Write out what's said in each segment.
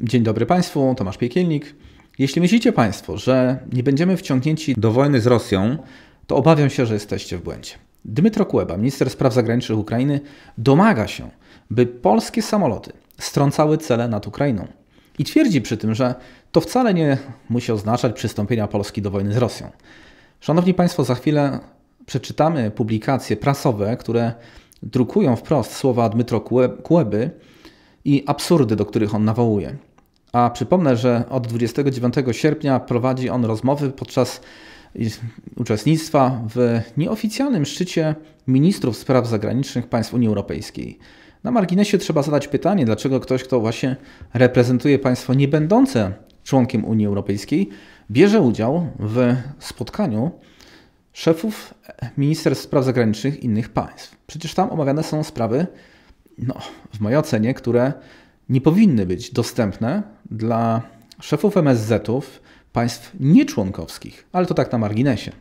Dzień dobry Państwu, Tomasz Piekielnik. Jeśli myślicie Państwo, że nie będziemy wciągnięci do wojny z Rosją, to obawiam się, że jesteście w błędzie. Dmytro Kuleba, minister spraw zagranicznych Ukrainy, domaga się, by polskie samoloty strącały cele nad Ukrainą. I twierdzi przy tym, że to wcale nie musi oznaczać przystąpienia Polski do wojny z Rosją. Szanowni Państwo, za chwilę przeczytamy publikacje prasowe, które drukują wprost słowa Dmytro Kuleby, i absurdy, do których on nawołuje. A przypomnę, że od 29 sierpnia prowadzi on rozmowy podczas uczestnictwa w nieoficjalnym szczycie ministrów spraw zagranicznych państw Unii Europejskiej. Na marginesie trzeba zadać pytanie, dlaczego ktoś, kto właśnie reprezentuje państwo niebędące członkiem Unii Europejskiej, bierze udział w spotkaniu szefów ministerstw spraw zagranicznych innych państw. Przecież tam omawiane są sprawy no, w mojej ocenie, które nie powinny być dostępne dla szefów MSZ-ów państw nieczłonkowskich, ale to tak na marginesie.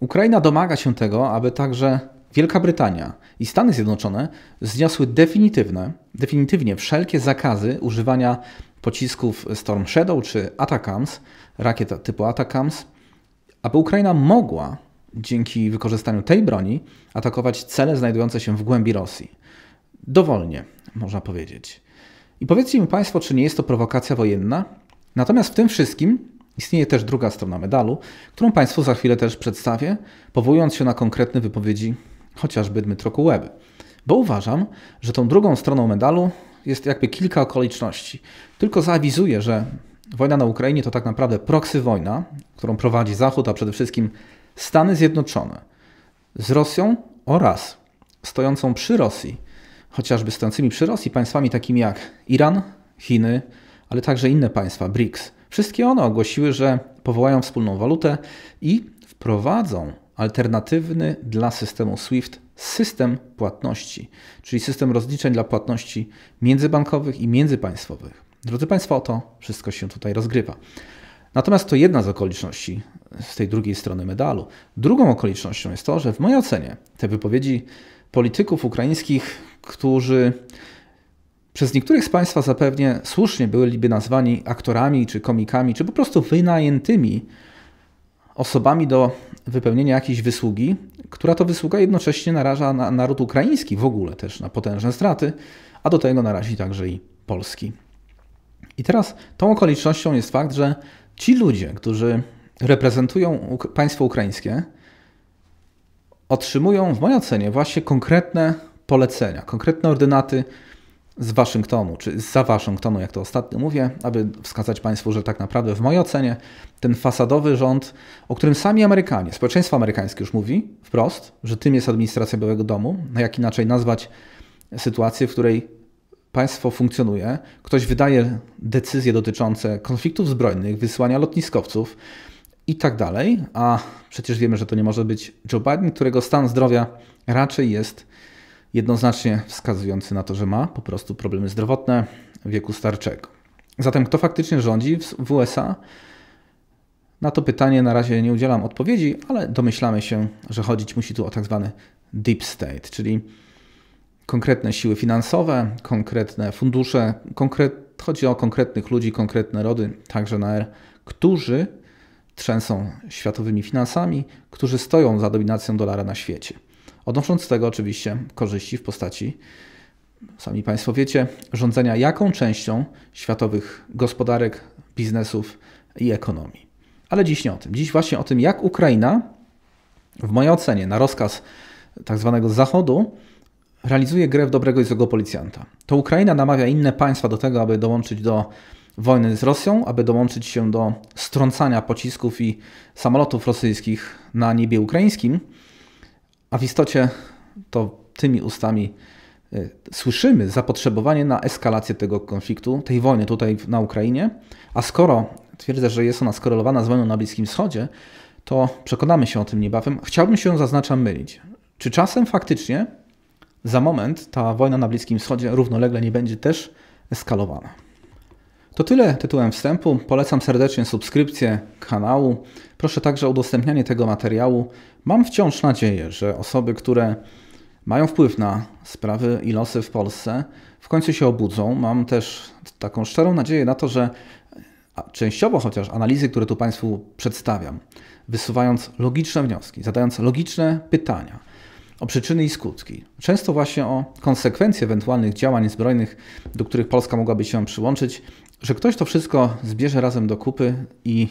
Ukraina domaga się tego, aby także Wielka Brytania i Stany Zjednoczone zniosły definitywne, definitywnie wszelkie zakazy używania pocisków Storm Shadow czy Atacams, rakiet typu Atacams, aby Ukraina mogła dzięki wykorzystaniu tej broni atakować cele znajdujące się w głębi Rosji dowolnie, można powiedzieć. I powiedzcie mi Państwo, czy nie jest to prowokacja wojenna? Natomiast w tym wszystkim istnieje też druga strona medalu, którą Państwu za chwilę też przedstawię, powołując się na konkretne wypowiedzi chociażby Dmytroku Łeby. Bo uważam, że tą drugą stroną medalu jest jakby kilka okoliczności. Tylko zaawizuję, że wojna na Ukrainie to tak naprawdę proksy wojna, którą prowadzi Zachód, a przede wszystkim Stany Zjednoczone z Rosją oraz stojącą przy Rosji chociażby stojącymi przy Rosji państwami takimi jak Iran, Chiny, ale także inne państwa BRICS. Wszystkie one ogłosiły, że powołają wspólną walutę i wprowadzą alternatywny dla systemu SWIFT system płatności, czyli system rozliczeń dla płatności międzybankowych i międzypaństwowych. Drodzy Państwo, to wszystko się tutaj rozgrywa. Natomiast to jedna z okoliczności z tej drugiej strony medalu. Drugą okolicznością jest to, że w mojej ocenie te wypowiedzi polityków ukraińskich, którzy przez niektórych z Państwa zapewnie słusznie byliby nazwani aktorami czy komikami, czy po prostu wynajętymi osobami do wypełnienia jakiejś wysługi, która to wysługa jednocześnie naraża na naród ukraiński w ogóle też na potężne straty, a do tego narazi także i Polski. I teraz tą okolicznością jest fakt, że ci ludzie, którzy reprezentują państwo ukraińskie, otrzymują, w mojej ocenie, właśnie konkretne polecenia, konkretne ordynaty z Waszyngtonu, czy za Waszyngtonu, jak to ostatnio mówię, aby wskazać Państwu, że tak naprawdę, w mojej ocenie, ten fasadowy rząd, o którym sami Amerykanie, społeczeństwo amerykańskie już mówi wprost, że tym jest administracja Białego Domu, no jak inaczej nazwać sytuację, w której państwo funkcjonuje, ktoś wydaje decyzje dotyczące konfliktów zbrojnych, wysyłania lotniskowców, i tak dalej. A przecież wiemy, że to nie może być Joe Biden, którego stan zdrowia raczej jest jednoznacznie wskazujący na to, że ma po prostu problemy zdrowotne wieku starczego. Zatem kto faktycznie rządzi w USA? Na to pytanie na razie nie udzielam odpowiedzi, ale domyślamy się, że chodzić musi tu o tak zwany deep state, czyli konkretne siły finansowe, konkretne fundusze, konkret, chodzi o konkretnych ludzi, konkretne rody, także na R, którzy trzęsą światowymi finansami, którzy stoją za dominacją dolara na świecie. Odnosząc z tego oczywiście korzyści w postaci, sami Państwo wiecie, rządzenia jaką częścią światowych gospodarek, biznesów i ekonomii. Ale dziś nie o tym. Dziś właśnie o tym, jak Ukraina, w mojej ocenie, na rozkaz tak zwanego Zachodu, realizuje grę w dobrego i złego policjanta. To Ukraina namawia inne państwa do tego, aby dołączyć do wojny z Rosją, aby dołączyć się do strącania pocisków i samolotów rosyjskich na niebie ukraińskim. A w istocie to tymi ustami y, słyszymy zapotrzebowanie na eskalację tego konfliktu, tej wojny tutaj na Ukrainie. A skoro twierdzę, że jest ona skorelowana z wojną na Bliskim Wschodzie, to przekonamy się o tym niebawem. Chciałbym się, zaznaczam, mylić. Czy czasem faktycznie za moment ta wojna na Bliskim Wschodzie równolegle nie będzie też eskalowana? To tyle tytułem wstępu. Polecam serdecznie subskrypcję kanału. Proszę także o udostępnianie tego materiału. Mam wciąż nadzieję, że osoby, które mają wpływ na sprawy i losy w Polsce, w końcu się obudzą. Mam też taką szczerą nadzieję na to, że częściowo chociaż analizy, które tu Państwu przedstawiam, wysuwając logiczne wnioski, zadając logiczne pytania o przyczyny i skutki, często właśnie o konsekwencje ewentualnych działań zbrojnych, do których Polska mogłaby się przyłączyć, że ktoś to wszystko zbierze razem do kupy i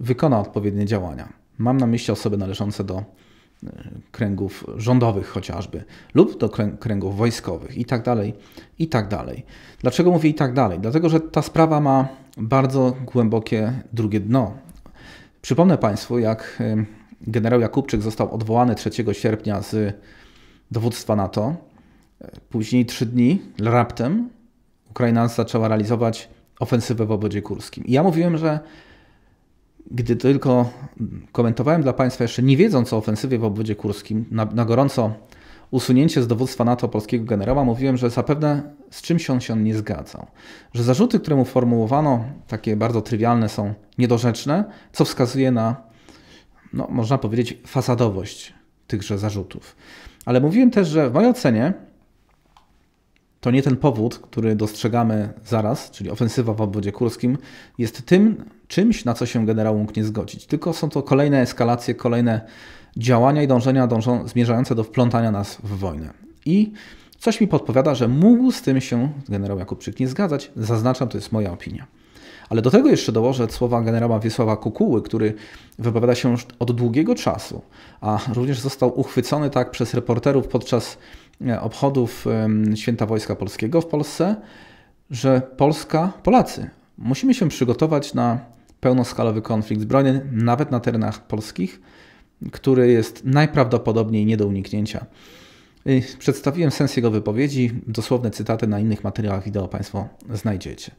wykona odpowiednie działania. Mam na myśli osoby należące do e, kręgów rządowych chociażby, lub do kręgów wojskowych i tak dalej, i tak dalej. Dlaczego mówię i tak dalej? Dlatego, że ta sprawa ma bardzo głębokie drugie dno. Przypomnę Państwu, jak e, generał Jakubczyk został odwołany 3 sierpnia z dowództwa NATO, e, później trzy dni raptem Ukraina zaczęła realizować ofensywę w obodzie kurskim. I ja mówiłem, że gdy tylko komentowałem dla Państwa jeszcze nie wiedząc o ofensywie w obwodzie kurskim, na, na, gorąco usunięcie z dowództwa NATO polskiego generała, mówiłem, że zapewne z czymś on się nie zgadzał. Że zarzuty, które mu formułowano, takie bardzo trywialne, są niedorzeczne, co wskazuje na, no, można powiedzieć, fasadowość tychże zarzutów. Ale mówiłem też, że w mojej ocenie to nie ten powód, który dostrzegamy zaraz, czyli ofensywa w obwodzie kurskim, jest tym czymś, na co się generał mógł nie zgodzić. Tylko są to kolejne eskalacje, kolejne działania i dążenia dążą, zmierzające do wplątania nas w wojnę. I coś mi podpowiada, że mógł z tym się generał Jakubczyk nie zgadzać. Zaznaczam, to jest moja opinia. Ale do tego jeszcze dołożę słowa generała Wiesława Kukuły, który wypowiada się już od długiego czasu, a również został uchwycony tak przez reporterów podczas obchodów Święta Wojska Polskiego w Polsce, że Polska, Polacy, musimy się przygotować na pełnoskalowy konflikt zbrojny, nawet na terenach polskich, który jest najprawdopodobniej nie do uniknięcia. Przedstawiłem sens jego wypowiedzi, dosłowne cytaty na innych materiałach wideo Państwo znajdziecie.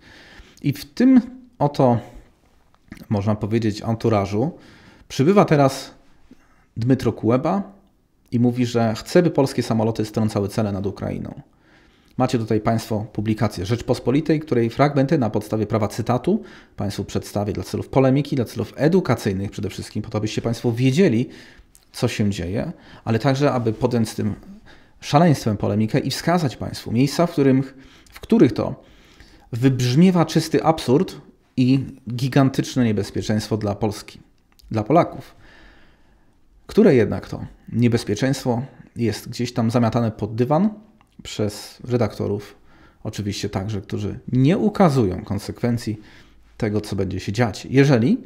I w tym oto, można powiedzieć, anturażu przybywa teraz Dmytro Kuleba, i mówi, że chce, by polskie samoloty strącały cele nad Ukrainą. Macie tutaj Państwo publikację Rzeczpospolitej, której fragmenty na podstawie prawa cytatu Państwu przedstawię dla celów polemiki, dla celów edukacyjnych przede wszystkim, po to, abyście Państwo wiedzieli, co się dzieje, ale także, aby podjąć z tym szaleństwem polemikę i wskazać Państwu miejsca, w, którym, w których to wybrzmiewa czysty absurd i gigantyczne niebezpieczeństwo dla Polski, dla Polaków które jednak to niebezpieczeństwo jest gdzieś tam zamiatane pod dywan przez redaktorów, oczywiście także, którzy nie ukazują konsekwencji tego, co będzie się dziać. Jeżeli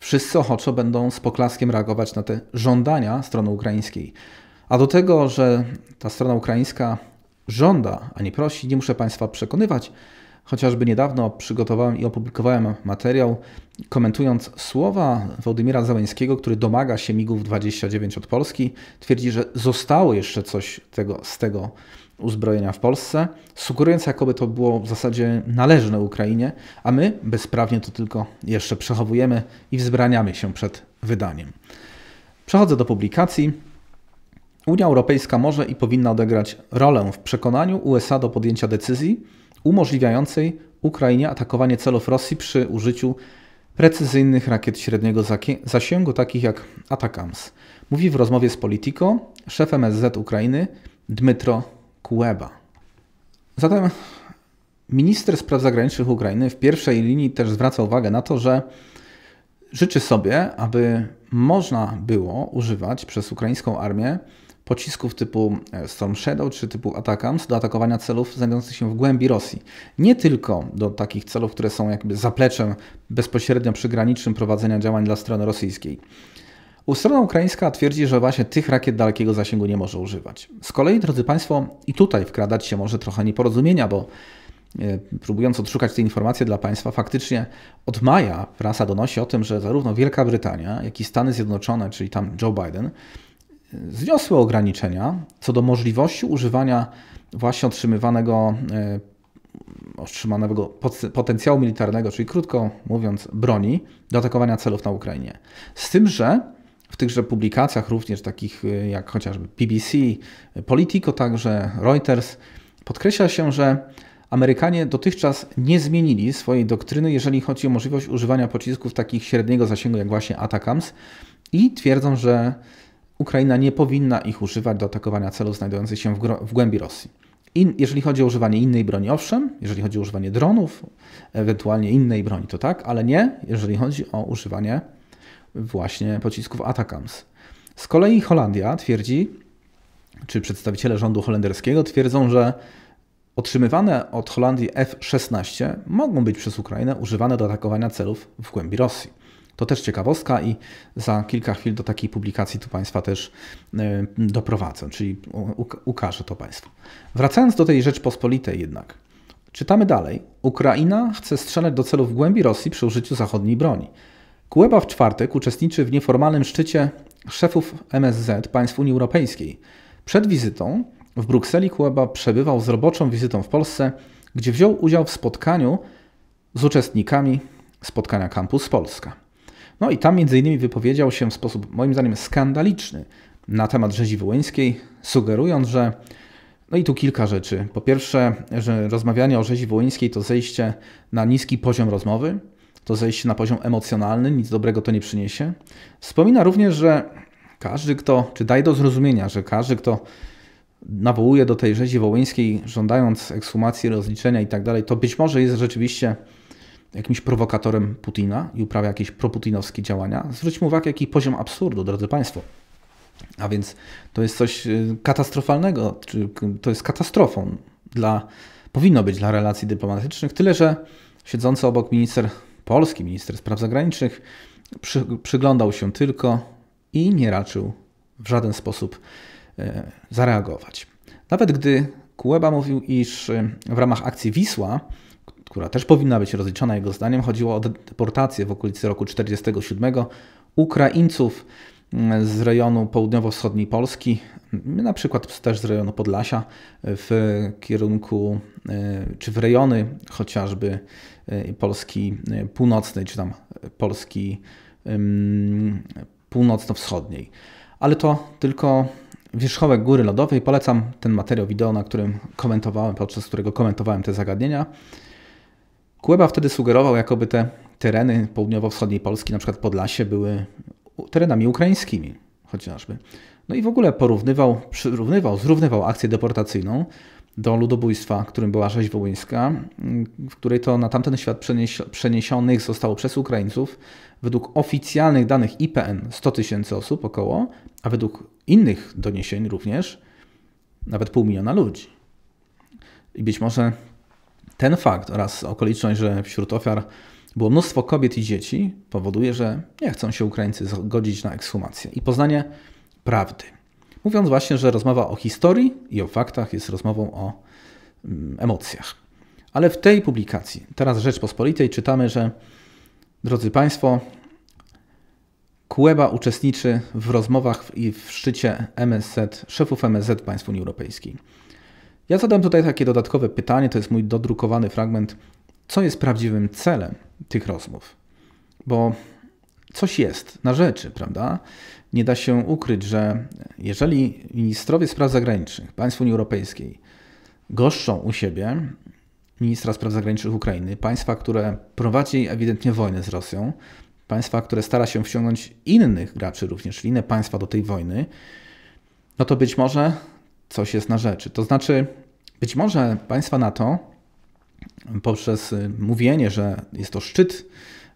wszyscy ochoczo będą z poklaskiem reagować na te żądania strony ukraińskiej, a do tego, że ta strona ukraińska żąda, a nie prosi, nie muszę Państwa przekonywać, Chociażby niedawno przygotowałem i opublikowałem materiał komentując słowa Władimira Załęckiego, który domaga się MIGów 29 od Polski. Twierdzi, że zostało jeszcze coś tego, z tego uzbrojenia w Polsce, sugerując, jakoby to było w zasadzie należne Ukrainie, a my bezprawnie to tylko jeszcze przechowujemy i wzbraniamy się przed wydaniem. Przechodzę do publikacji. Unia Europejska może i powinna odegrać rolę w przekonaniu USA do podjęcia decyzji, umożliwiającej Ukrainie atakowanie celów Rosji przy użyciu precyzyjnych rakiet średniego zasięgu, takich jak Atakams. Mówi w rozmowie z Politico szef MSZ Ukrainy Dmytro Kuleba. Zatem minister spraw zagranicznych Ukrainy w pierwszej linii też zwraca uwagę na to, że życzy sobie, aby można było używać przez ukraińską armię pocisków typu e, Storm Shadow czy typu Atakams do atakowania celów znajdujących się w głębi Rosji. Nie tylko do takich celów, które są jakby zapleczem bezpośrednio przygranicznym prowadzenia działań dla strony rosyjskiej. Strona ukraińska twierdzi, że właśnie tych rakiet dalekiego zasięgu nie może używać. Z kolei, drodzy Państwo, i tutaj wkradać się może trochę nieporozumienia, bo e, próbując odszukać te informacje dla Państwa, faktycznie od maja prasa donosi o tym, że zarówno Wielka Brytania, jak i Stany Zjednoczone, czyli tam Joe Biden, zniosły ograniczenia co do możliwości używania właśnie otrzymywanego, e, otrzymanego potencjału militarnego, czyli krótko mówiąc broni, do atakowania celów na Ukrainie. Z tym, że w tychże publikacjach, również takich e, jak chociażby BBC, e, Politico, także Reuters, podkreśla się, że Amerykanie dotychczas nie zmienili swojej doktryny, jeżeli chodzi o możliwość używania pocisków takich średniego zasięgu, jak właśnie Atakams, i twierdzą, że Ukraina nie powinna ich używać do atakowania celów znajdujących się w, w głębi Rosji. In, jeżeli chodzi o używanie innej broni, owszem, jeżeli chodzi o używanie dronów, ewentualnie innej broni, to tak, ale nie, jeżeli chodzi o używanie właśnie pocisków Atakams. Z kolei Holandia twierdzi, czy przedstawiciele rządu holenderskiego twierdzą, że otrzymywane od Holandii F-16 mogą być przez Ukrainę używane do atakowania celów w głębi Rosji. To też ciekawostka i za kilka chwil do takiej publikacji tu Państwa też y, doprowadzę, czyli ukażę to Państwu. Wracając do tej Rzeczpospolitej jednak. Czytamy dalej. Ukraina chce strzelać do celów w głębi Rosji przy użyciu zachodniej broni. Kłeba w czwartek uczestniczy w nieformalnym szczycie szefów MSZ państw Unii Europejskiej. Przed wizytą w Brukseli Kłeba przebywał z roboczą wizytą w Polsce, gdzie wziął udział w spotkaniu z uczestnikami spotkania Campus Polska. No i tam między innymi wypowiedział się w sposób moim zdaniem skandaliczny na temat rzezi wołyńskiej, sugerując, że no i tu kilka rzeczy. Po pierwsze, że rozmawianie o rzezi wołyńskiej to zejście na niski poziom rozmowy, to zejście na poziom emocjonalny, nic dobrego to nie przyniesie. Wspomina również, że każdy, kto, czy daje do zrozumienia, że każdy, kto nawołuje do tej rzezi wołyńskiej, żądając ekshumacji, rozliczenia i tak dalej, to być może jest rzeczywiście jakimś prowokatorem Putina i uprawia jakieś proputinowskie działania, zwróćmy uwagę, jaki poziom absurdu, drodzy Państwo. A więc to jest coś y, katastrofalnego, czy to jest katastrofą dla, powinno być dla relacji dyplomatycznych, tyle że siedzący obok minister polski, minister spraw zagranicznych, przy, przyglądał się tylko i nie raczył w żaden sposób e, zareagować. Nawet gdy Kueba mówił, iż y, w ramach akcji Wisła która też powinna być rozliczona jego zdaniem, chodziło o deportację w okolicy roku 1947 Ukraińców mm, z rejonu południowo-wschodniej Polski, mm, na przykład też z rejonu Podlasia w kierunku y, czy w rejony chociażby y, Polski y, północnej, czy tam Polski północno-wschodniej. Ale to tylko wierzchołek góry lodowej. Polecam ten materiał wideo, na którym komentowałem, podczas którego komentowałem te zagadnienia. Kuleba wtedy sugerował, jakoby te tereny południowo-wschodniej Polski, na przykład Podlasie, były terenami ukraińskimi chociażby. No i w ogóle porównywał, przyrównywał, zrównywał akcję deportacyjną do ludobójstwa, którym była rzeź wołyńska, w której to na tamten świat przeniesionych zostało przez Ukraińców według oficjalnych danych IPN 100 tysięcy osób około, a według innych doniesień również nawet pół miliona ludzi. I być może ten fakt oraz okoliczność, że wśród ofiar było mnóstwo kobiet i dzieci, powoduje, że nie chcą się Ukraińcy zgodzić na ekshumację i poznanie prawdy. Mówiąc właśnie, że rozmowa o historii i o faktach jest rozmową o mm, emocjach. Ale w tej publikacji, teraz Rzeczpospolitej, czytamy, że drodzy Państwo, Kueba uczestniczy w rozmowach i w szczycie MSZ, szefów MSZ państw Unii Europejskiej. Ja zadam tutaj takie dodatkowe pytanie, to jest mój dodrukowany fragment, co jest prawdziwym celem tych rozmów? Bo coś jest na rzeczy, prawda? Nie da się ukryć, że jeżeli ministrowie spraw zagranicznych państw Unii Europejskiej goszczą u siebie ministra spraw zagranicznych Ukrainy, państwa, które prowadzi ewidentnie wojnę z Rosją, państwa, które stara się wciągnąć innych graczy również, czyli inne państwa do tej wojny, no to być może coś jest na rzeczy. To znaczy, być może państwa NATO poprzez y, mówienie, że jest to szczyt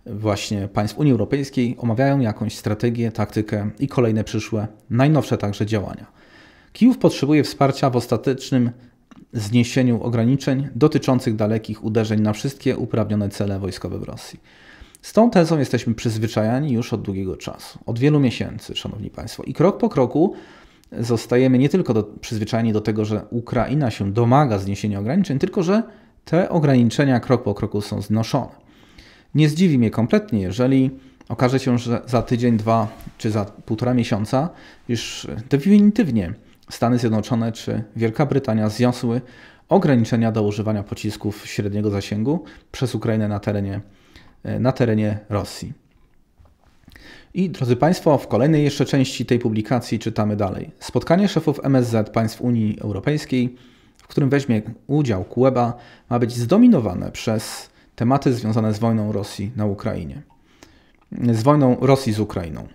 y, właśnie państw Unii Europejskiej, omawiają jakąś strategię, taktykę i kolejne przyszłe, najnowsze także działania. Kijów potrzebuje wsparcia w ostatecznym zniesieniu ograniczeń dotyczących dalekich uderzeń na wszystkie uprawnione cele wojskowe w Rosji. Z tą tezą jesteśmy przyzwyczajani już od długiego czasu, od wielu miesięcy, szanowni państwo, i krok po kroku zostajemy nie tylko do, przyzwyczajeni do tego, że Ukraina się domaga zniesienia ograniczeń, tylko że te ograniczenia krok po kroku są znoszone. Nie zdziwi mnie kompletnie, jeżeli okaże się, że za tydzień, dwa czy za półtora miesiąca już definitywnie Stany Zjednoczone czy Wielka Brytania zniosły ograniczenia do używania pocisków średniego zasięgu przez Ukrainę na terenie, na terenie Rosji. I drodzy Państwo, w kolejnej jeszcze części tej publikacji czytamy dalej. Spotkanie szefów MSZ państw Unii Europejskiej, w którym weźmie udział Kueba, ma być zdominowane przez tematy związane z wojną Rosji na Ukrainie. Z wojną Rosji z Ukrainą.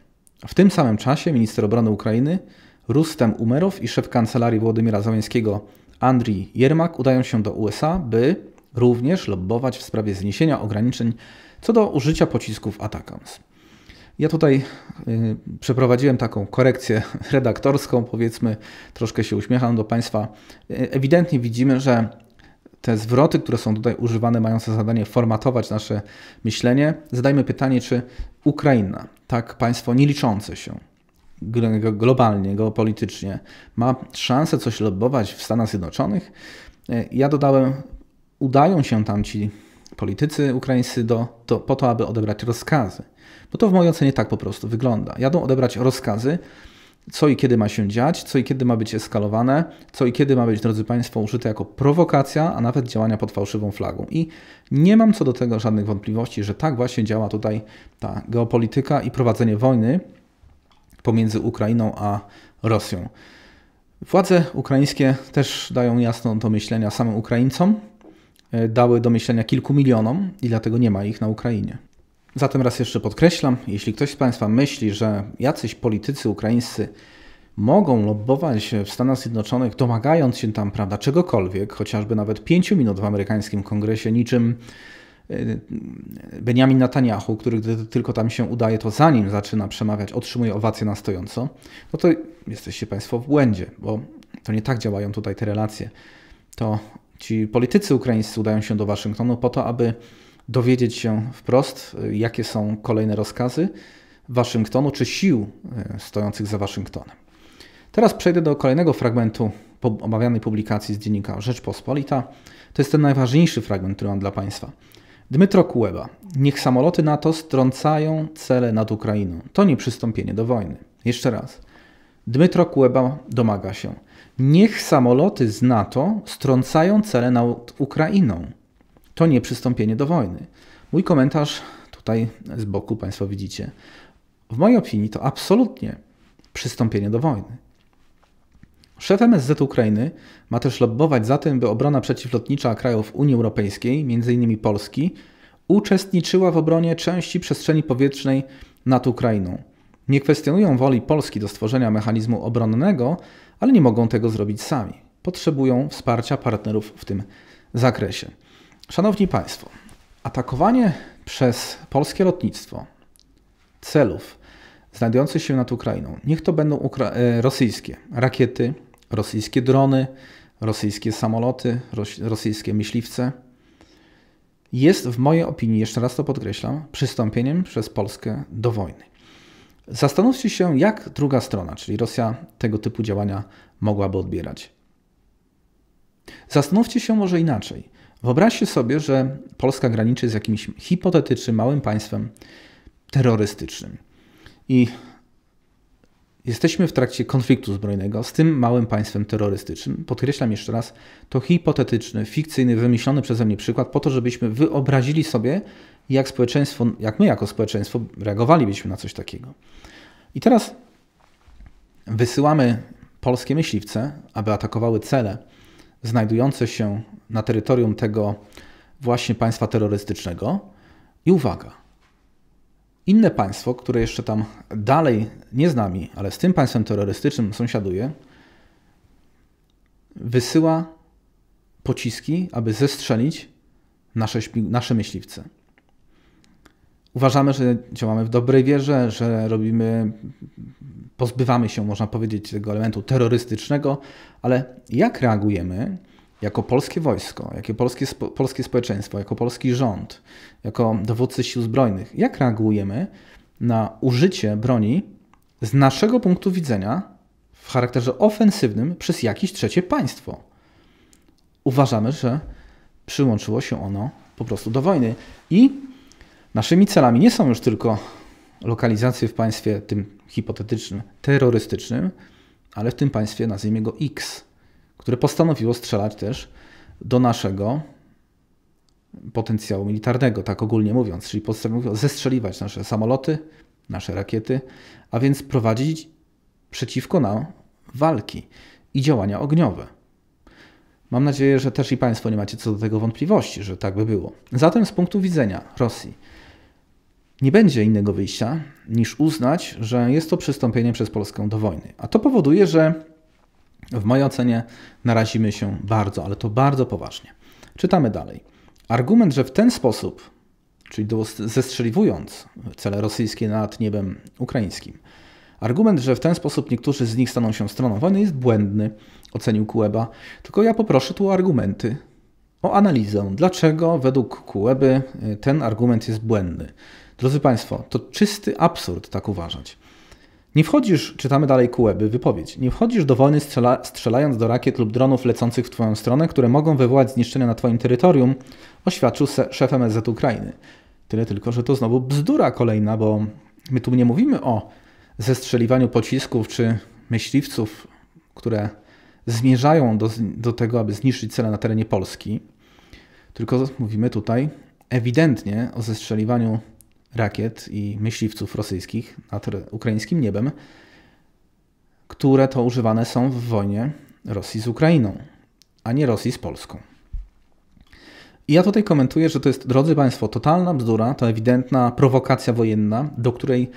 W tym samym czasie minister obrony Ukrainy Rustem Umerow i szef kancelarii Władimira Załęskiego Andrii Jermak udają się do USA, by również lobbować w sprawie zniesienia ograniczeń co do użycia pocisków Atakams. Ja tutaj y, przeprowadziłem taką korekcję redaktorską, powiedzmy, troszkę się uśmiecham do Państwa. Y, ewidentnie widzimy, że te zwroty, które są tutaj używane, mają za zadanie formatować nasze myślenie. Zadajmy pytanie, czy Ukraina, tak państwo nieliczące się globalnie, geopolitycznie, ma szansę coś lobbować w Stanach Zjednoczonych? Y, ja dodałem, udają się tam ci politycy ukraińscy do, do, po to, aby odebrać rozkazy. Bo to w mojej ocenie tak po prostu wygląda. Jadą odebrać rozkazy, co i kiedy ma się dziać, co i kiedy ma być eskalowane, co i kiedy ma być, drodzy Państwo, użyte jako prowokacja, a nawet działania pod fałszywą flagą. I nie mam co do tego żadnych wątpliwości, że tak właśnie działa tutaj ta geopolityka i prowadzenie wojny pomiędzy Ukrainą a Rosją. Władze ukraińskie też dają jasno do myślenia samym Ukraińcom, e, dały do myślenia kilku milionom i dlatego nie ma ich na Ukrainie. Zatem raz jeszcze podkreślam, jeśli ktoś z Państwa myśli, że jacyś politycy ukraińscy mogą lobbować w Stanach Zjednoczonych, domagając się tam prawda, czegokolwiek, chociażby nawet pięciu minut w amerykańskim kongresie, niczym y, Benjamin Netanyahu, który gdy tylko tam się udaje, to zanim zaczyna przemawiać, otrzymuje owację na stojąco, no to jesteście Państwo w błędzie, bo to nie tak działają tutaj te relacje. To ci politycy ukraińscy udają się do Waszyngtonu po to, aby dowiedzieć się wprost, y, jakie są kolejne rozkazy Waszyngtonu czy sił y, stojących za Waszyngtonem. Teraz przejdę do kolejnego fragmentu omawianej publikacji z dziennika Rzeczpospolita. To jest ten najważniejszy fragment, który mam dla Państwa. Dmytro Kuleba: Niech samoloty NATO strącają cele nad Ukrainą. To nie przystąpienie do wojny. Jeszcze raz. Dmytro Kuleba domaga się. Niech samoloty z NATO strącają cele nad Ukrainą to nie przystąpienie do wojny. Mój komentarz tutaj z boku Państwo widzicie. W mojej opinii to absolutnie przystąpienie do wojny. Szef MSZ Ukrainy ma też lobbować za tym, by obrona przeciwlotnicza krajów Unii Europejskiej, m.in. Polski, uczestniczyła w obronie części przestrzeni powietrznej nad Ukrainą. Nie kwestionują woli Polski do stworzenia mechanizmu obronnego, ale nie mogą tego zrobić sami. Potrzebują wsparcia partnerów w tym zakresie. Szanowni Państwo, atakowanie przez polskie lotnictwo celów znajdujących się nad Ukrainą, niech to będą Ukra e, rosyjskie rakiety, rosyjskie drony, rosyjskie samoloty, rosyjskie myśliwce, jest w mojej opinii, jeszcze raz to podkreślam, przystąpieniem przez Polskę do wojny. Zastanówcie się, jak druga strona, czyli Rosja, tego typu działania mogłaby odbierać. Zastanówcie się może inaczej. Wyobraźcie sobie, że Polska graniczy z jakimś hipotetycznym małym państwem terrorystycznym. I jesteśmy w trakcie konfliktu zbrojnego z tym małym państwem terrorystycznym. Podkreślam jeszcze raz, to hipotetyczny, fikcyjny, wymyślony przeze mnie przykład, po to, żebyśmy wyobrazili sobie, jak społeczeństwo, jak my jako społeczeństwo reagowalibyśmy na coś takiego. I teraz wysyłamy polskie myśliwce, aby atakowały cele znajdujące się na terytorium tego właśnie państwa terrorystycznego. I uwaga, inne państwo, które jeszcze tam dalej nie z nami, ale z tym państwem terrorystycznym sąsiaduje, wysyła pociski, aby zestrzelić nasze, nasze myśliwce uważamy, że działamy w dobrej wierze, że robimy, pozbywamy się, można powiedzieć, tego elementu terrorystycznego, ale jak reagujemy jako polskie wojsko, jako polskie, polskie społeczeństwo, jako polski rząd, jako dowódcy sił zbrojnych, jak reagujemy na użycie broni z naszego punktu widzenia w charakterze ofensywnym przez jakieś trzecie państwo? Uważamy, że przyłączyło się ono po prostu do wojny i Naszymi celami nie są już tylko lokalizacje w państwie tym hipotetycznym, terrorystycznym, ale w tym państwie nazwijmy go X, które postanowiło strzelać też do naszego potencjału militarnego, tak ogólnie mówiąc, czyli postanowiło zestrzeliwać nasze samoloty, nasze rakiety, a więc prowadzić przeciwko nam walki i działania ogniowe. Mam nadzieję, że też i Państwo nie macie co do tego wątpliwości, że tak by było. Zatem z punktu widzenia Rosji, nie będzie innego wyjścia niż uznać, że jest to przystąpienie przez Polskę do wojny. A to powoduje, że w mojej ocenie narazimy się bardzo, ale to bardzo poważnie. Czytamy dalej. Argument, że w ten sposób, czyli zestrzeliwując cele rosyjskie nad niebem ukraińskim, argument, że w ten sposób niektórzy z nich staną się stroną wojny, jest błędny, ocenił Kueba. Tylko ja poproszę tu o argumenty, o analizę, dlaczego według Kueby y, ten argument jest błędny. Drodzy Państwo, to czysty absurd tak uważać. Nie wchodzisz, czytamy dalej Kueby, wypowiedź, nie wchodzisz do wojny strzela, strzelając do rakiet lub dronów lecących w Twoją stronę, które mogą wywołać zniszczenia na Twoim terytorium, oświadczył se, szef MSZ Ukrainy. Tyle tylko, że to znowu bzdura kolejna, bo my tu nie mówimy o zestrzeliwaniu pocisków czy myśliwców, które zmierzają do, do tego, aby zniszczyć cele na terenie Polski, tylko mówimy tutaj ewidentnie o zestrzeliwaniu rakiet i myśliwców rosyjskich nad ukraińskim niebem, które to używane są w wojnie Rosji z Ukrainą, a nie Rosji z Polską. I ja tutaj komentuję, że to jest, drodzy Państwo, totalna bzdura, to ewidentna prowokacja wojenna, do której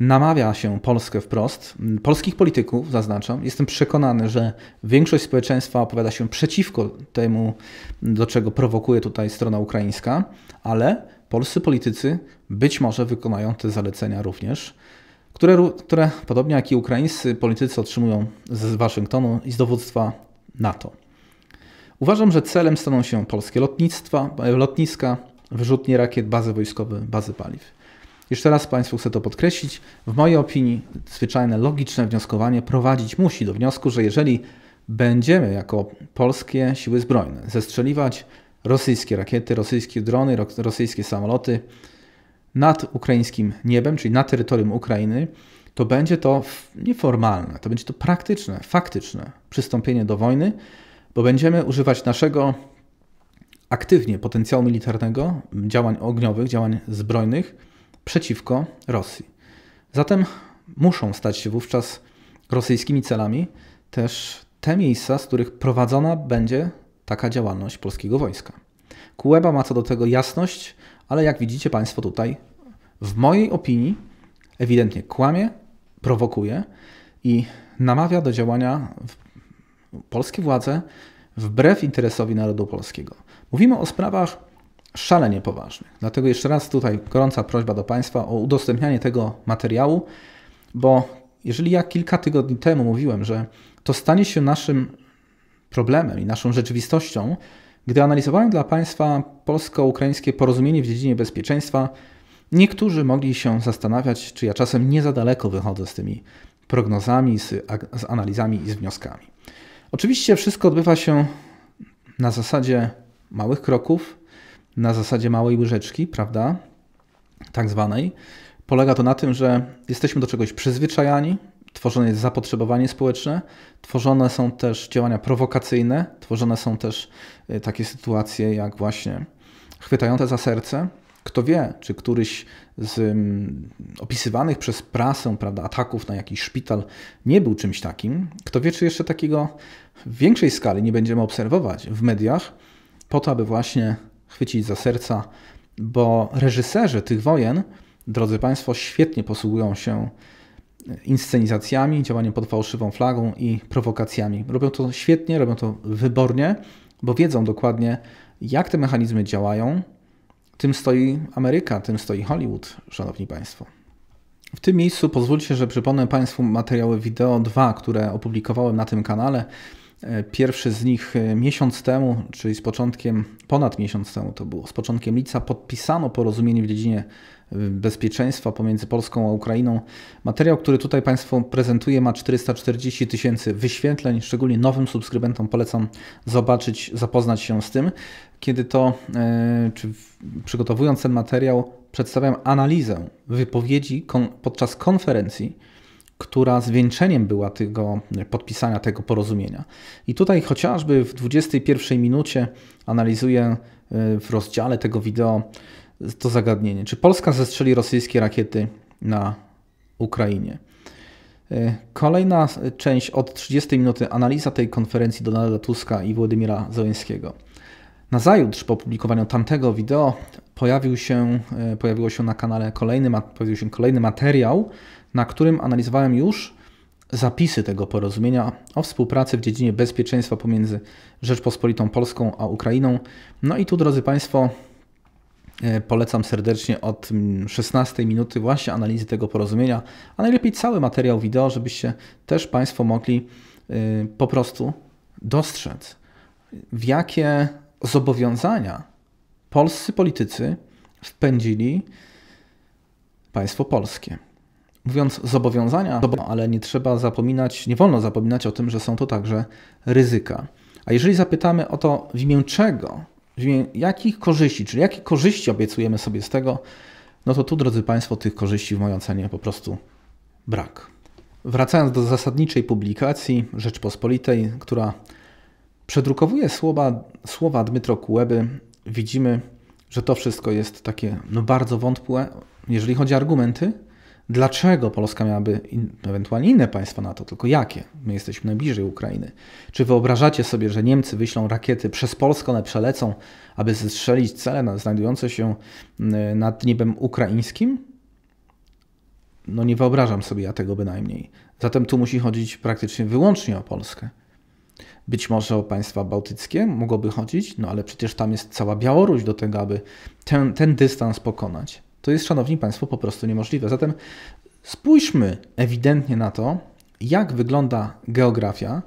namawia się Polskę wprost, polskich polityków, zaznaczam. Jestem przekonany, że większość społeczeństwa opowiada się przeciwko temu, do czego prowokuje tutaj strona ukraińska, ale polscy politycy być może wykonają te zalecenia również, które, które podobnie jak i ukraińscy politycy otrzymują z Waszyngtonu i z dowództwa NATO. Uważam, że celem staną się polskie lotnictwa, e, lotniska, wyrzutnie rakiet, bazy wojskowe, bazy paliw. Jeszcze raz Państwu chcę to podkreślić. W mojej opinii zwyczajne logiczne wnioskowanie prowadzić musi do wniosku, że jeżeli będziemy jako polskie siły zbrojne zestrzeliwać rosyjskie rakiety, rosyjskie drony, rosyjskie samoloty nad ukraińskim niebem, czyli na terytorium Ukrainy, to będzie to nieformalne, to będzie to praktyczne, faktyczne przystąpienie do wojny, bo będziemy używać naszego aktywnie potencjału militarnego, działań ogniowych, działań zbrojnych przeciwko Rosji. Zatem muszą stać się wówczas rosyjskimi celami też te miejsca, z których prowadzona będzie taka działalność polskiego wojska. Kueba ma co do tego jasność, ale jak widzicie Państwo tutaj, w mojej opinii ewidentnie kłamie, prowokuje i namawia do działania polskie władze wbrew interesowi narodu polskiego. Mówimy o sprawach szalenie poważnych. Dlatego jeszcze raz tutaj gorąca prośba do Państwa o udostępnianie tego materiału, bo jeżeli ja kilka tygodni temu mówiłem, że to stanie się naszym problemem i naszą rzeczywistością, gdy analizowałem dla Państwa polsko-ukraińskie porozumienie w dziedzinie bezpieczeństwa, niektórzy mogli się zastanawiać, czy ja czasem nie za daleko wychodzę z tymi prognozami, z, z analizami i z wnioskami. Oczywiście wszystko odbywa się na zasadzie małych kroków, na zasadzie małej łyżeczki, prawda? Tak zwanej. Polega to na tym, że jesteśmy do czegoś przyzwyczajani, tworzone jest zapotrzebowanie społeczne, tworzone są też działania prowokacyjne, tworzone są też y, takie sytuacje jak właśnie chwytające za serce. Kto wie, czy któryś z mm, opisywanych przez prasę prawda, ataków na jakiś szpital nie był czymś takim. Kto wie, czy jeszcze takiego w większej skali nie będziemy obserwować w mediach, po to, aby właśnie chwycić za serca, bo reżyserzy tych wojen, drodzy Państwo, świetnie posługują się inscenizacjami, działaniem pod fałszywą flagą i prowokacjami. Robią to świetnie, robią to wybornie, bo wiedzą dokładnie, jak te mechanizmy działają. Tym stoi Ameryka, tym stoi Hollywood, szanowni państwo. W tym miejscu pozwólcie, że przypomnę Państwu materiały wideo 2, które opublikowałem na tym kanale. E, pierwszy z nich e, miesiąc temu, czyli z początkiem, ponad miesiąc temu to było, z początkiem lipca podpisano porozumienie w dziedzinie bezpieczeństwa pomiędzy Polską a Ukrainą. Materiał, który tutaj Państwu prezentuję, ma 440 tysięcy wyświetleń. Szczególnie nowym subskrybentom polecam zobaczyć, zapoznać się z tym. Kiedy to, e, czy przygotowując ten materiał, przedstawiam analizę wypowiedzi podczas konferencji która zwieńczeniem była tego podpisania tego porozumienia. I tutaj chociażby w 21 minucie analizuję e, w rozdziale tego wideo to zagadnienie. Czy Polska zestrzeli rosyjskie rakiety na Ukrainie? E, kolejna część od 30 minuty analiza tej konferencji Donalda Tuska i Władimira Na Nazajutrz po opublikowaniu tamtego wideo pojawił się, e, pojawiło się na kanale kolejny, pojawił się kolejny materiał, na którym analizowałem już zapisy tego porozumienia o współpracy w dziedzinie bezpieczeństwa pomiędzy Rzeczpospolitą Polską a Ukrainą. No i tu, drodzy Państwo, E, polecam serdecznie od 16 minuty właśnie analizy tego porozumienia, a najlepiej cały materiał wideo, żebyście też Państwo mogli e, po prostu dostrzec, w jakie zobowiązania polscy politycy wpędzili państwo polskie. Mówiąc zobowiązania, ale nie trzeba zapominać, nie wolno zapominać o tym, że są to także ryzyka. A jeżeli zapytamy o to, w imię czego jakich korzyści, czyli jakie korzyści obiecujemy sobie z tego, no to tu, drodzy Państwo, tych korzyści w mojej ocenie po prostu brak. Wracając do zasadniczej publikacji Rzeczpospolitej, która przedrukowuje słowa, słowa Dmytro Kueby, widzimy, że to wszystko jest takie no, bardzo wątpłe, jeżeli chodzi o argumenty, Dlaczego Polska miałaby in, ewentualnie inne państwa NATO, tylko jakie? My jesteśmy najbliżej Ukrainy. Czy wyobrażacie sobie, że Niemcy wyślą rakiety przez Polskę, one przelecą, aby zestrzelić cele znajdujące się mm, nad niebem ukraińskim? No nie wyobrażam sobie ja tego bynajmniej. Zatem tu musi chodzić praktycznie wyłącznie o Polskę. Być może o państwa bałtyckie mogłoby chodzić, no ale przecież tam jest cała Białoruś do tego, aby ten, ten dystans pokonać. To jest, szanowni państwo, po prostu niemożliwe. Zatem spójrzmy ewidentnie na to, jak wygląda geografia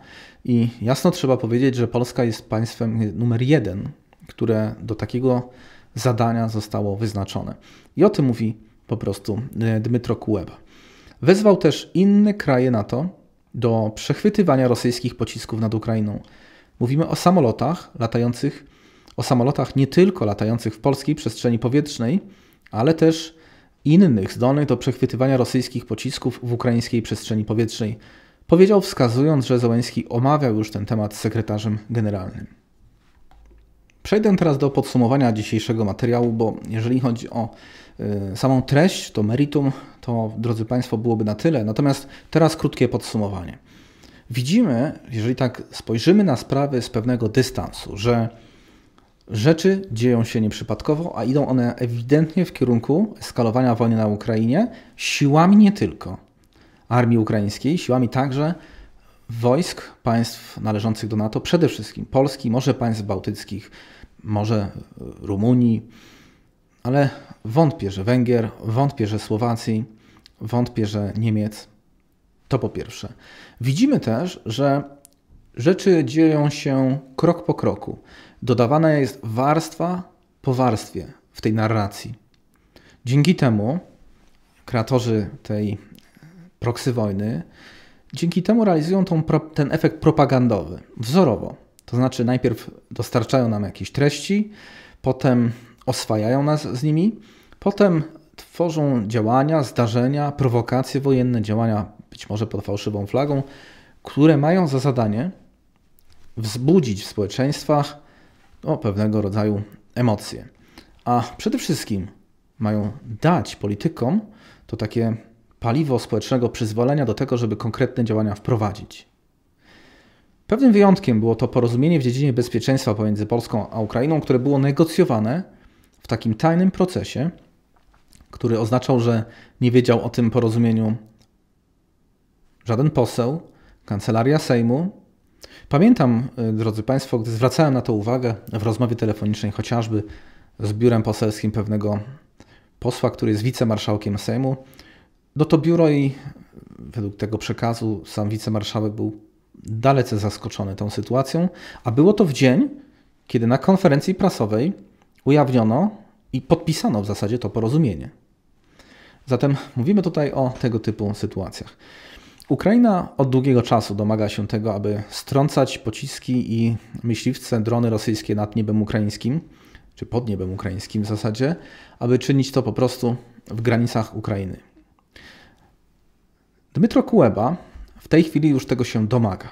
i jasno trzeba powiedzieć, że Polska jest państwem numer jeden, które do takiego zadania zostało wyznaczone. I o tym mówi po prostu e, Dmytro Kuleba. Wezwał też inne kraje NATO do przechwytywania rosyjskich pocisków nad Ukrainą. Mówimy o samolotach latających, o samolotach nie tylko latających w polskiej przestrzeni powietrznej, ale też innych zdolnych do przechwytywania rosyjskich pocisków w ukraińskiej przestrzeni powietrznej, powiedział wskazując, że Zełenski omawiał już ten temat z sekretarzem generalnym. Przejdę teraz do podsumowania dzisiejszego materiału, bo jeżeli chodzi o y, samą treść, to meritum, to drodzy Państwo byłoby na tyle. Natomiast teraz krótkie podsumowanie. Widzimy, jeżeli tak spojrzymy na sprawy z pewnego dystansu, że Rzeczy dzieją się nieprzypadkowo, a idą one ewidentnie w kierunku skalowania wojny na Ukrainie siłami nie tylko armii ukraińskiej, siłami także wojsk państw należących do NATO, przede wszystkim Polski, może państw bałtyckich, może e, Rumunii, ale wątpię, że Węgier, wątpię, że Słowacji, wątpię, że Niemiec. To po pierwsze. Widzimy też, że rzeczy dzieją się krok po kroku dodawana jest warstwa po warstwie w tej narracji. Dzięki temu kreatorzy tej e, proksy wojny, dzięki temu realizują tą, ten efekt propagandowy wzorowo. To znaczy, najpierw dostarczają nam jakieś treści, potem oswajają nas z nimi, potem tworzą działania, zdarzenia, prowokacje wojenne, działania być może pod fałszywą flagą, które mają za zadanie wzbudzić w społeczeństwach o pewnego rodzaju emocje. A przede wszystkim mają dać politykom to takie paliwo społecznego przyzwolenia do tego, żeby konkretne działania wprowadzić. Pewnym wyjątkiem było to porozumienie w dziedzinie bezpieczeństwa pomiędzy Polską a Ukrainą, które było negocjowane w takim tajnym procesie, który oznaczał, że nie wiedział o tym porozumieniu żaden poseł, kancelaria Sejmu, Pamiętam, e, drodzy Państwo, gdy zwracałem na to uwagę w rozmowie telefonicznej chociażby z biurem poselskim pewnego posła, który jest wicemarszałkiem Sejmu, no to biuro i według tego przekazu sam wicemarszałek był dalece zaskoczony tą sytuacją, a było to w dzień, kiedy na konferencji prasowej ujawniono i podpisano w zasadzie to porozumienie. Zatem mówimy tutaj o tego typu sytuacjach. Ukraina od długiego czasu domaga się tego, aby strącać pociski i myśliwce, drony rosyjskie nad niebem ukraińskim, czy pod niebem ukraińskim w zasadzie, aby czynić to po prostu w granicach Ukrainy. Dmytro Kuleba w tej chwili już tego się domaga.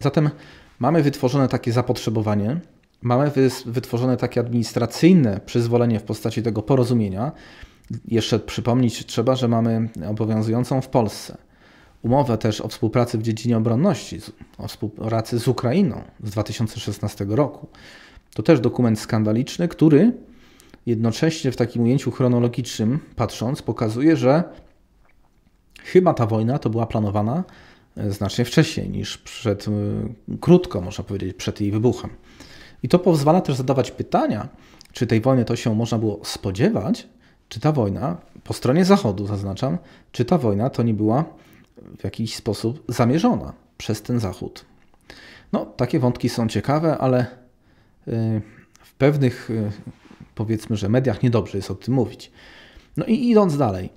Zatem mamy wytworzone takie zapotrzebowanie, mamy wytworzone takie administracyjne przyzwolenie w postaci tego porozumienia. Jeszcze przypomnieć trzeba, że mamy obowiązującą w Polsce – umowę też o współpracy w dziedzinie obronności, o współpracy z Ukrainą z 2016 roku. To też dokument skandaliczny, który jednocześnie w takim ujęciu chronologicznym patrząc pokazuje, że chyba ta wojna to była planowana e, znacznie wcześniej niż przed, e, krótko można powiedzieć, przed jej wybuchem. I to pozwala też zadawać pytania, czy tej wojny to się można było spodziewać, czy ta wojna, po stronie Zachodu zaznaczam, czy ta wojna to nie była w jakiś sposób zamierzona przez ten Zachód. No, takie wątki są ciekawe, ale y, w pewnych, y, powiedzmy, że mediach niedobrze jest o tym mówić. No i idąc dalej,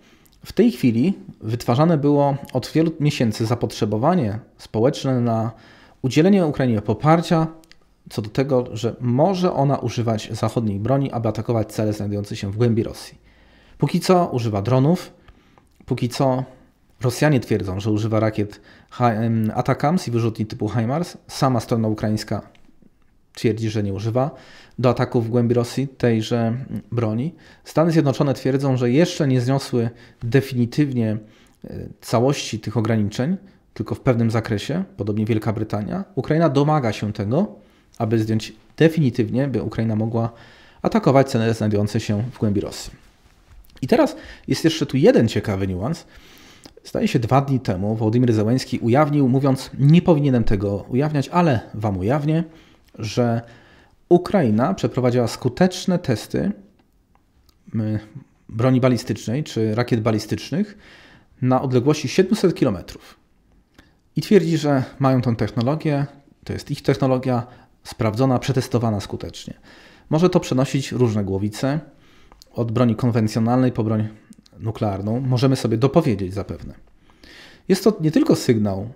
w tej chwili wytwarzane było od wielu miesięcy zapotrzebowanie społeczne na udzielenie Ukrainie poparcia co do tego, że może ona używać zachodniej broni, aby atakować cele znajdujące się w głębi Rosji. Póki co używa dronów, póki co Rosjanie twierdzą, że używa rakiet Atakams i wyrzutni typu HIMARS. Sama strona ukraińska twierdzi, że nie używa. Do ataków w głębi Rosji tejże broni. Stany Zjednoczone twierdzą, że jeszcze nie zniosły definitywnie e, całości tych ograniczeń, tylko w pewnym zakresie, podobnie Wielka Brytania. Ukraina domaga się tego, aby zdjąć definitywnie, by Ukraina mogła atakować ceny znajdujące się w głębi Rosji. I teraz jest jeszcze tu jeden ciekawy niuans Zdaje się, dwa dni temu Władimir Zełenski ujawnił, mówiąc, nie powinienem tego ujawniać, ale wam ujawnię, że Ukraina przeprowadziła skuteczne testy broni balistycznej czy rakiet balistycznych na odległości 700 km. I twierdzi, że mają tę technologię, to jest ich technologia sprawdzona, przetestowana skutecznie. Może to przenosić różne głowice, od broni konwencjonalnej po broń nuklearną możemy sobie dopowiedzieć zapewne. Jest to nie tylko sygnał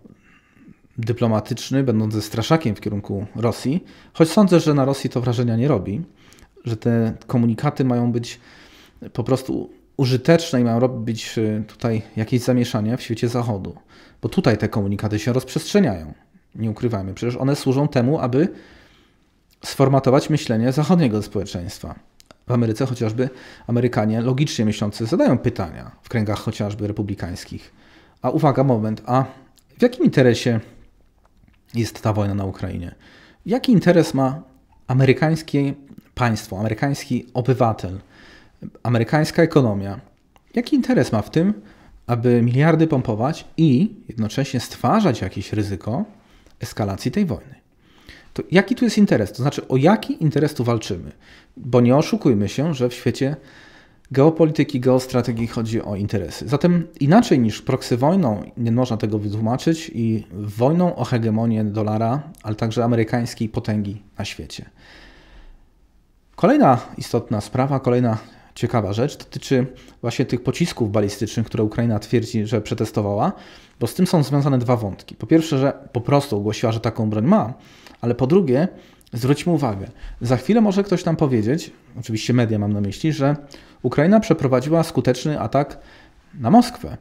dyplomatyczny, będący straszakiem w kierunku Rosji, choć sądzę, że na Rosji to wrażenia nie robi, że te komunikaty mają być po prostu użyteczne i mają robić y, tutaj jakieś zamieszanie w świecie zachodu, bo tutaj te komunikaty się rozprzestrzeniają. Nie ukrywajmy, przecież one służą temu, aby sformatować myślenie zachodniego społeczeństwa w Ameryce chociażby Amerykanie logicznie myślący zadają pytania w kręgach chociażby republikańskich. A uwaga, moment, a w jakim interesie jest ta wojna na Ukrainie? Jaki interes ma amerykańskie państwo, amerykański obywatel, amerykańska ekonomia? Jaki interes ma w tym, aby miliardy pompować i jednocześnie stwarzać jakieś ryzyko eskalacji tej wojny? to jaki tu jest interes? To znaczy, o jaki interes tu walczymy? Bo nie oszukujmy się, że w świecie geopolityki, geostrategii chodzi o interesy. Zatem inaczej niż proksywojną wojną, nie można tego wytłumaczyć, i wojną o hegemonię dolara, ale także amerykańskiej potęgi na świecie. Kolejna istotna sprawa, kolejna ciekawa rzecz dotyczy właśnie tych pocisków balistycznych, które Ukraina twierdzi, że przetestowała, bo z tym są związane dwa wątki. Po pierwsze, że po prostu ogłosiła, że taką broń ma, ale po drugie, zwróćmy uwagę, za chwilę może ktoś nam powiedzieć, oczywiście media mam na myśli, że Ukraina przeprowadziła skuteczny atak na Moskwę.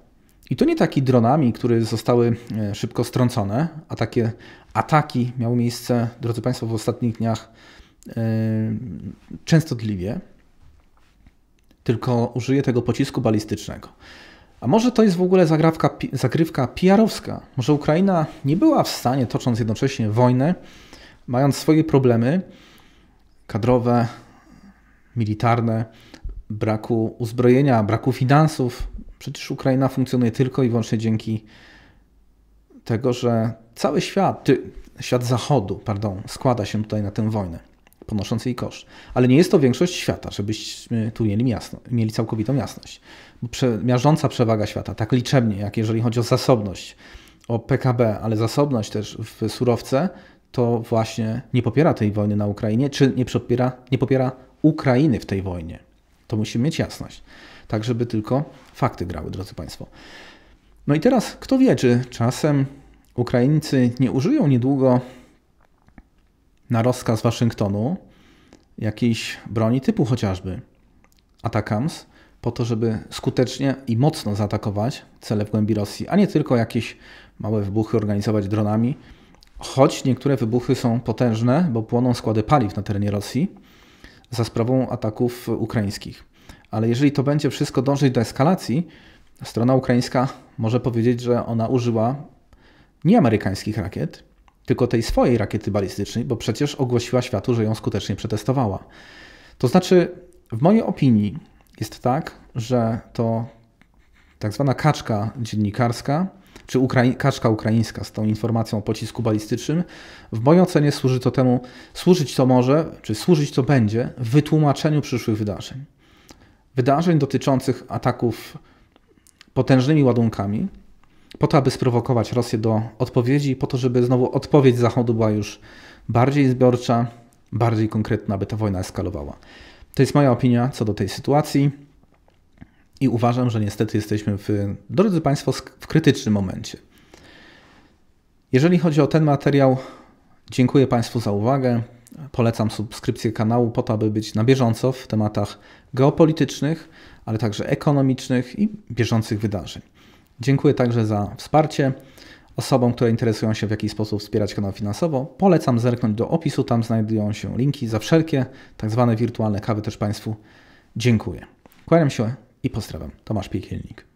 I to nie taki dronami, które zostały e, szybko strącone, a takie ataki miały miejsce, drodzy Państwo, w ostatnich dniach yy, częstotliwie, tylko użyje tego pocisku balistycznego. A może to jest w ogóle zagrywka, zagrywka PR-owska? Może Ukraina nie była w stanie, tocząc jednocześnie wojnę, mając swoje problemy kadrowe, militarne, braku uzbrojenia, braku finansów. Przecież Ukraina funkcjonuje tylko i wyłącznie dzięki tego, że cały świat, ty, świat Zachodu, pardon, składa się tutaj na tę wojnę, ponosząc jej koszt. Ale nie jest to większość świata, żebyśmy tu mieli, jasno, mieli całkowitą jasność. prze, miażdżąca przewaga świata, tak liczebnie, jak jeżeli chodzi o zasobność, o PKB, ale zasobność też w surowce, to właśnie nie popiera tej wojny na Ukrainie, czy nie popiera, nie popiera Ukrainy w tej wojnie. To musimy mieć jasność. Tak, żeby tylko fakty grały, drodzy Państwo. No i teraz, kto wie, czy czasem Ukraińcy nie użyją niedługo na rozkaz Waszyngtonu jakiejś broni typu chociażby Atakams, po to, żeby skutecznie i mocno zaatakować cele w głębi Rosji, a nie tylko jakieś małe wybuchy organizować dronami, Choć niektóre wybuchy są potężne, bo płoną składy paliw na terenie Rosji za sprawą ataków ukraińskich. Ale jeżeli to będzie wszystko dążyć do eskalacji, strona ukraińska może powiedzieć, że ona użyła nie amerykańskich rakiet, tylko tej swojej rakiety balistycznej, bo przecież ogłosiła światu, że ją skutecznie przetestowała. To znaczy, w mojej opinii jest tak, że to tak zwana kaczka dziennikarska czy Ukrai kaczka ukraińska z tą informacją o pocisku balistycznym. W mojej ocenie służy to temu, służyć to może, czy służyć to będzie wytłumaczeniu przyszłych wydarzeń. Wydarzeń dotyczących ataków potężnymi ładunkami, po to, aby sprowokować Rosję do odpowiedzi, po to, żeby znowu odpowiedź Zachodu była już bardziej zbiorcza, bardziej konkretna, aby ta wojna eskalowała. To jest moja opinia co do tej sytuacji. I uważam, że niestety jesteśmy w, drodzy Państwo, w krytycznym momencie. Jeżeli chodzi o ten materiał, dziękuję Państwu za uwagę. Polecam subskrypcję kanału po to, aby być na bieżąco w tematach geopolitycznych, ale także ekonomicznych i bieżących wydarzeń. Dziękuję także za wsparcie. Osobom, które interesują się w jaki sposób wspierać kanał finansowo, polecam zerknąć do opisu, tam znajdują się linki za wszelkie tak zwane wirtualne kawy też Państwu dziękuję. Kłaniam się i pozdrawiam. Tomasz Piekielnik.